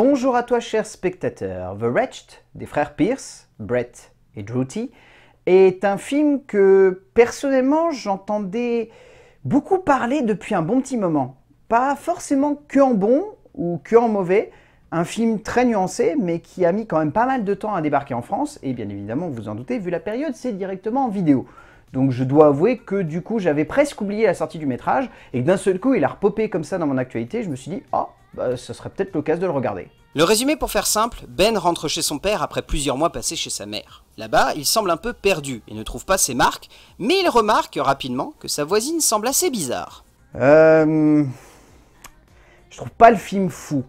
Bonjour à toi, cher spectateur. The Wretched des frères Pierce, Brett et Druty est un film que personnellement j'entendais beaucoup parler depuis un bon petit moment. Pas forcément que en bon ou que en mauvais, un film très nuancé, mais qui a mis quand même pas mal de temps à débarquer en France, et bien évidemment, vous en doutez, vu la période, c'est directement en vidéo. Donc je dois avouer que du coup, j'avais presque oublié la sortie du métrage, et d'un seul coup, il a repopé comme ça dans mon actualité, je me suis dit, oh, bah, ce serait peut-être l'occasion de le regarder. Le résumé pour faire simple, Ben rentre chez son père après plusieurs mois passés chez sa mère. Là-bas, il semble un peu perdu et ne trouve pas ses marques, mais il remarque rapidement que sa voisine semble assez bizarre. Euh... Je trouve pas le film fou.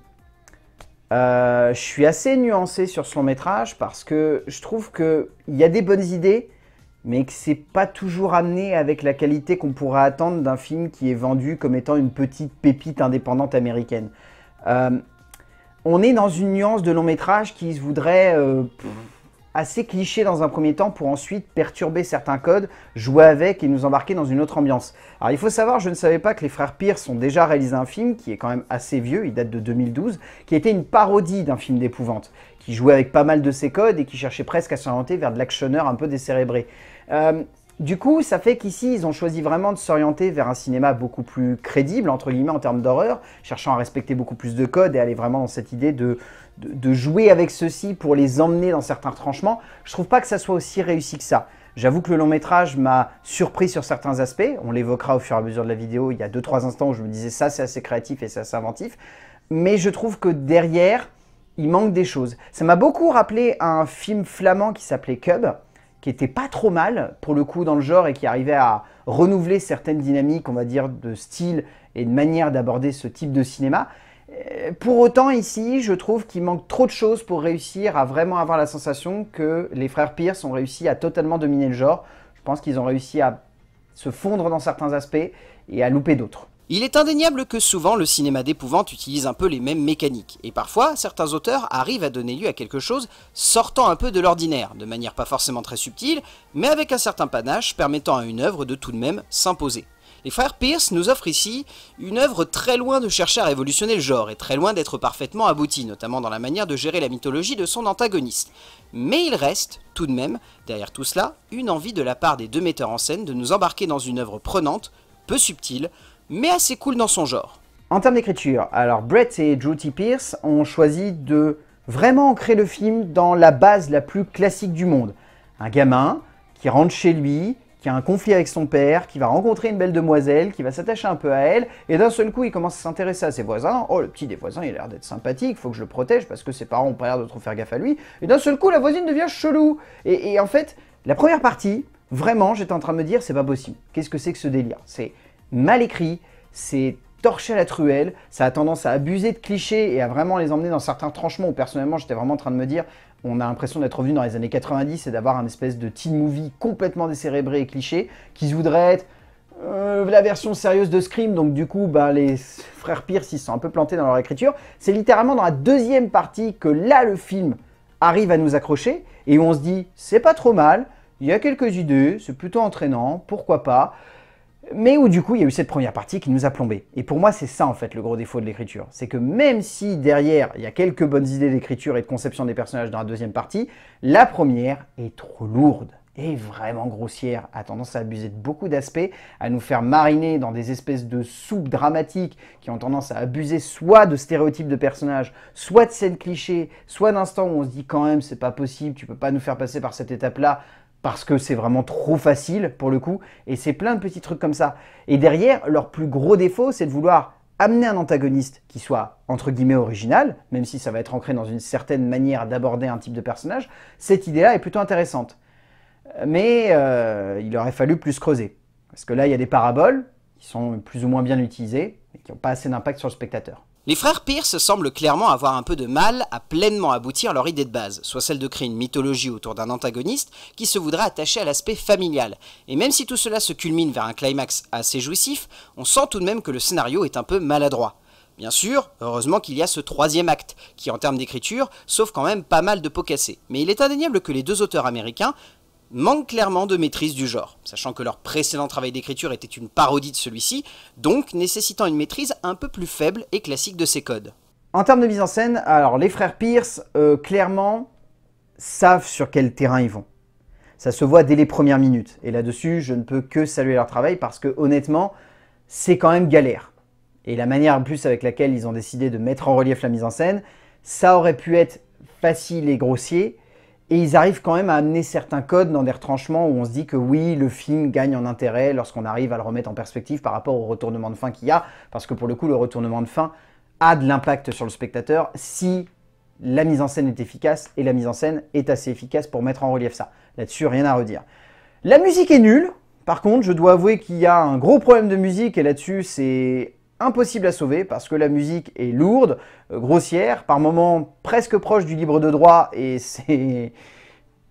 Euh, je suis assez nuancé sur son métrage parce que je trouve qu'il y a des bonnes idées, mais que c'est pas toujours amené avec la qualité qu'on pourrait attendre d'un film qui est vendu comme étant une petite pépite indépendante américaine. Euh, on est dans une nuance de long métrage qui se voudrait euh, assez cliché dans un premier temps pour ensuite perturber certains codes, jouer avec et nous embarquer dans une autre ambiance. Alors il faut savoir, je ne savais pas que les frères Pierce ont déjà réalisé un film qui est quand même assez vieux, il date de 2012, qui était une parodie d'un film d'épouvante, qui jouait avec pas mal de ses codes et qui cherchait presque à s'orienter vers de l'actionneur un peu décérébré. Euh, du coup, ça fait qu'ici, ils ont choisi vraiment de s'orienter vers un cinéma beaucoup plus crédible, entre guillemets, en termes d'horreur, cherchant à respecter beaucoup plus de codes et aller vraiment dans cette idée de, jouer avec ceux-ci pour les emmener dans certains retranchements. Je trouve pas que ça soit aussi réussi que ça. J'avoue que le long métrage m'a surpris sur certains aspects. On l'évoquera au fur et à mesure de la vidéo. Il y a 2-3 instants où je me disais ça, c'est assez créatif et c'est assez inventif. Mais je trouve que derrière, il manque des choses. Ça m'a beaucoup rappelé un film flamand qui s'appelait Cub, qui était pas trop mal pour le coup dans le genre et qui arrivait à renouveler certaines dynamiques, on va dire, de style et de manière d'aborder ce type de cinéma. Euh, pour autant, ici, je trouve qu'il manque trop de choses pour réussir à vraiment avoir la sensation que les frères Pierce ont réussi à totalement dominer le genre. Je pense qu'ils ont réussi à se fondre dans certains aspects et à louper d'autres. Il est indéniable que souvent le cinéma d'épouvante utilise un peu les mêmes mécaniques, et parfois certains auteurs arrivent à donner lieu à quelque chose sortant un peu de l'ordinaire, de manière pas forcément très subtile, mais avec un certain panache permettant à une œuvre de tout de même s'imposer. Les frères Pierce nous offrent ici une œuvre très loin de chercher à révolutionner le genre, et très loin d'être parfaitement aboutie, notamment dans la manière de gérer la mythologie de son antagoniste. Mais il reste, tout de même, derrière tout cela, une envie de la part des deux metteurs en scène de nous embarquer dans une œuvre prenante, peu subtile, mais assez cool dans son genre. En termes d'écriture, alors Brett et Drew Pierce ont choisi de vraiment ancrer le film dans la base la plus classique du monde. Un gamin qui rentre chez lui, qui a un conflit avec son père, qui va rencontrer une belle demoiselle, qui va s'attacher un peu à elle, et d'un seul coup il commence à s'intéresser à ses voisins, oh le petit des voisins il a l'air d'être sympathique, faut que je le protège parce que ses parents ont pas l'air de trop faire gaffe à lui, et d'un seul coup la voisine devient chelou. Et, en fait, la première partie, vraiment j'étais en train de me dire c'est pas possible, qu'est-ce que c'est que ce délire C'est mal écrit, c'est torché à la truelle, ça a tendance à abuser de clichés et à vraiment les emmener dans certains tranchements où personnellement j'étais vraiment en train de me dire on a l'impression d'être revenu dans les années 90 et d'avoir un espèce de teen movie complètement décérébré et cliché qui se voudrait être euh, la version sérieuse de Scream, donc du coup, bah, les frères Pierce, ils sont un peu plantés dans leur écriture. C'est littéralement dans la deuxième partie que là, le film arrive à nous accrocher et où on se dit, c'est pas trop mal, il y a quelques idées, c'est plutôt entraînant, pourquoi pas. Mais où du coup, il y a eu cette première partie qui nous a plombé. Et pour moi, c'est ça en fait le gros défaut de l'écriture. C'est que même si derrière, il y a quelques bonnes idées d'écriture et de conception des personnages dans la deuxième partie, la première est trop lourde et vraiment grossière, a tendance à abuser de beaucoup d'aspects, à nous faire mariner dans des espèces de soupes dramatiques qui ont tendance à abuser soit de stéréotypes de personnages, soit de scènes clichés, soit d'instants où on se dit quand même c'est pas possible, tu peux pas nous faire passer par cette étape-là, parce que c'est vraiment trop facile pour le coup, et c'est plein de petits trucs comme ça. Et derrière, leur plus gros défaut, c'est de vouloir amener un antagoniste qui soit entre guillemets original, même si ça va être ancré dans une certaine manière d'aborder un type de personnage, cette idée-là est plutôt intéressante. Mais euh, il aurait fallu plus creuser. Parce que là, il y a des paraboles qui sont plus ou moins bien utilisées, mais qui n'ont pas assez d'impact sur le spectateur. Les frères Pierce semblent clairement avoir un peu de mal à pleinement aboutir leur idée de base, soit celle de créer une mythologie autour d'un antagoniste qui se voudra attacher à l'aspect familial. Et même si tout cela se culmine vers un climax assez jouissif, on sent tout de même que le scénario est un peu maladroit. Bien sûr, heureusement qu'il y a ce troisième acte, qui en termes d'écriture sauve quand même pas mal de pots cassés, mais il est indéniable que les deux auteurs américains manquent clairement de maîtrise du genre, sachant que leur précédent travail d'écriture était une parodie de celui-ci, donc nécessitant une maîtrise un peu plus faible et classique de ces codes. En termes de mise en scène, alors les frères Pierce, euh, clairement, savent sur quel terrain ils vont. Ça se voit dès les premières minutes. Et là-dessus, je ne peux que saluer leur travail parce que honnêtement, c'est quand même galère. Et la manière en plus avec laquelle ils ont décidé de mettre en relief la mise en scène, ça aurait pu être facile et grossier, et ils arrivent quand même à amener certains codes dans des retranchements où on se dit que oui, le film gagne en intérêt lorsqu'on arrive à le remettre en perspective par rapport au retournement de fin qu'il y a, parce que pour le coup, le retournement de fin a de l'impact sur le spectateur si la mise en scène est efficace, et la mise en scène est assez efficace pour mettre en relief ça. Là-dessus, rien à redire. La musique est nulle, par contre, je dois avouer qu'il y a un gros problème de musique, et là-dessus, c'est impossible à sauver parce que la musique est lourde, euh, grossière, par moments presque proche du libre de droit et c'est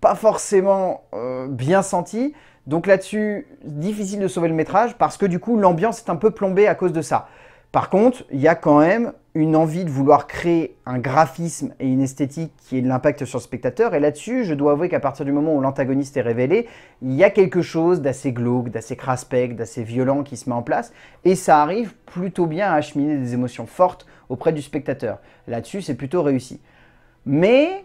pas forcément euh, bien senti. Donc là-dessus, difficile de sauver le métrage parce que du coup l'ambiance est un peu plombée à cause de ça. Par contre, il y a quand même une envie de vouloir créer un graphisme et une esthétique qui ait de l'impact sur le spectateur. Et là-dessus, je dois avouer qu'à partir du moment où l'antagoniste est révélé, il y a quelque chose d'assez glauque, d'assez craspec, d'assez violent qui se met en place. Et ça arrive plutôt bien à acheminer des émotions fortes auprès du spectateur. Là-dessus, c'est plutôt réussi. Mais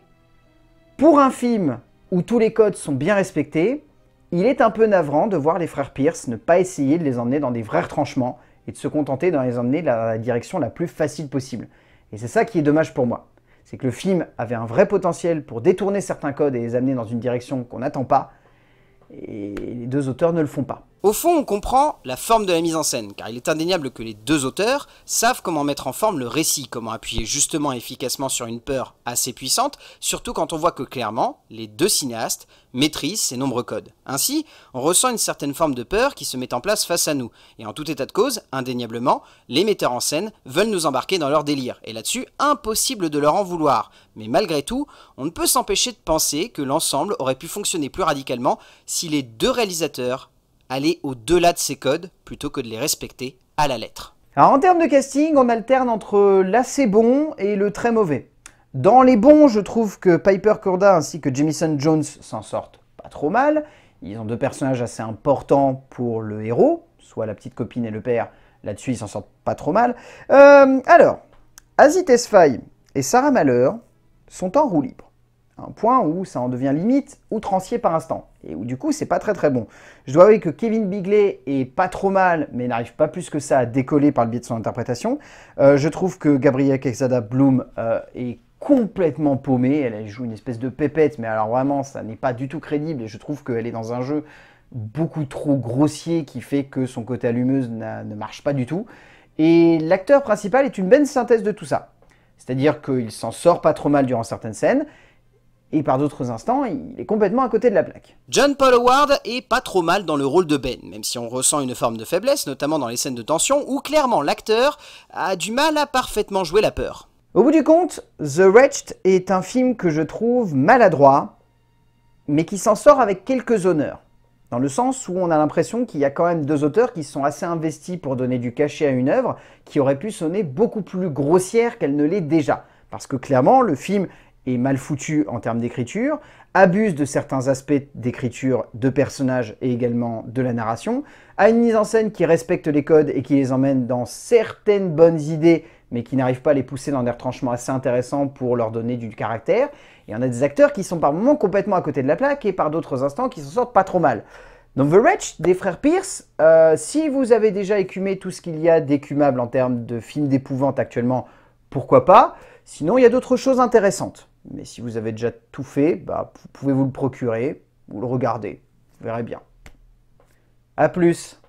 pour un film où tous les codes sont bien respectés, il est un peu navrant de voir les frères Pierce ne pas essayer de les emmener dans des vrais retranchements et de se contenter de les emmener dans la direction la plus facile possible. Et c'est ça qui est dommage pour moi. C'est que le film avait un vrai potentiel pour détourner certains codes et les amener dans une direction qu'on n'attend pas, et les deux auteurs ne le font pas. Au fond, on comprend la forme de la mise en scène, car il est indéniable que les deux auteurs savent comment mettre en forme le récit, comment appuyer justement et efficacement sur une peur assez puissante, surtout quand on voit que clairement, les deux cinéastes maîtrisent ces nombreux codes. Ainsi, on ressent une certaine forme de peur qui se met en place face à nous, et en tout état de cause, indéniablement, les metteurs en scène veulent nous embarquer dans leur délire, et là-dessus, impossible de leur en vouloir. Mais malgré tout, on ne peut s'empêcher de penser que l'ensemble aurait pu fonctionner plus radicalement si les deux réalisateurs aller au-delà de ces codes plutôt que de les respecter à la lettre. Alors en termes de casting, on alterne entre l'assez bon et le très mauvais. Dans les bons, je trouve que Piper Corda ainsi que Jamison Jones s'en sortent pas trop mal. Ils ont deux personnages assez importants pour le héros, soit la petite copine et le père. Là-dessus, ils s'en sortent pas trop mal. Euh, alors, Azit Esfai et Sarah Malheur sont en roue libre un point où ça en devient limite outrancier par instant. Et où du coup, c'est pas très très bon. Je dois avouer que Kevin Bigley est pas trop mal, mais n'arrive pas plus que ça à décoller par le biais de son interprétation. Euh, je trouve que Gabrielle Quezada Bloom euh, est complètement paumée. Elle joue une espèce de pépette, mais alors vraiment, ça n'est pas du tout crédible. Et je trouve qu'elle est dans un jeu beaucoup trop grossier qui fait que son côté allumeuse ne marche pas du tout. Et l'acteur principal est une bonne synthèse de tout ça. C'est-à-dire qu'il s'en sort pas trop mal durant certaines scènes, et par d'autres instants, il est complètement à côté de la plaque. John Paul Howard est pas trop mal dans le rôle de Ben, même si on ressent une forme de faiblesse, notamment dans les scènes de tension, où clairement l'acteur a du mal à parfaitement jouer la peur. Au bout du compte, The Wretched est un film que je trouve maladroit, mais qui s'en sort avec quelques honneurs. Dans le sens où on a l'impression qu'il y a quand même deux auteurs qui sont assez investis pour donner du cachet à une œuvre qui aurait pu sonner beaucoup plus grossière qu'elle ne l'est déjà. Parce que clairement, le film est mal foutu en termes d'écriture, abuse de certains aspects d'écriture de personnages et également de la narration, a une mise en scène qui respecte les codes et qui les emmène dans certaines bonnes idées, mais qui n'arrive pas à les pousser dans des retranchements assez intéressants pour leur donner du caractère, Il y en a des acteurs qui sont par moments complètement à côté de la plaque et par d'autres instants qui s'en sortent pas trop mal. Donc The Wretch des frères Pierce, euh, si vous avez déjà écumé tout ce qu'il y a d'écumable en termes de films d'épouvante actuellement, pourquoi pas Sinon, il y a d'autres choses intéressantes. Mais si vous avez déjà tout fait, bah, vous pouvez vous le procurer, vous le regarder, vous verrez bien. A plus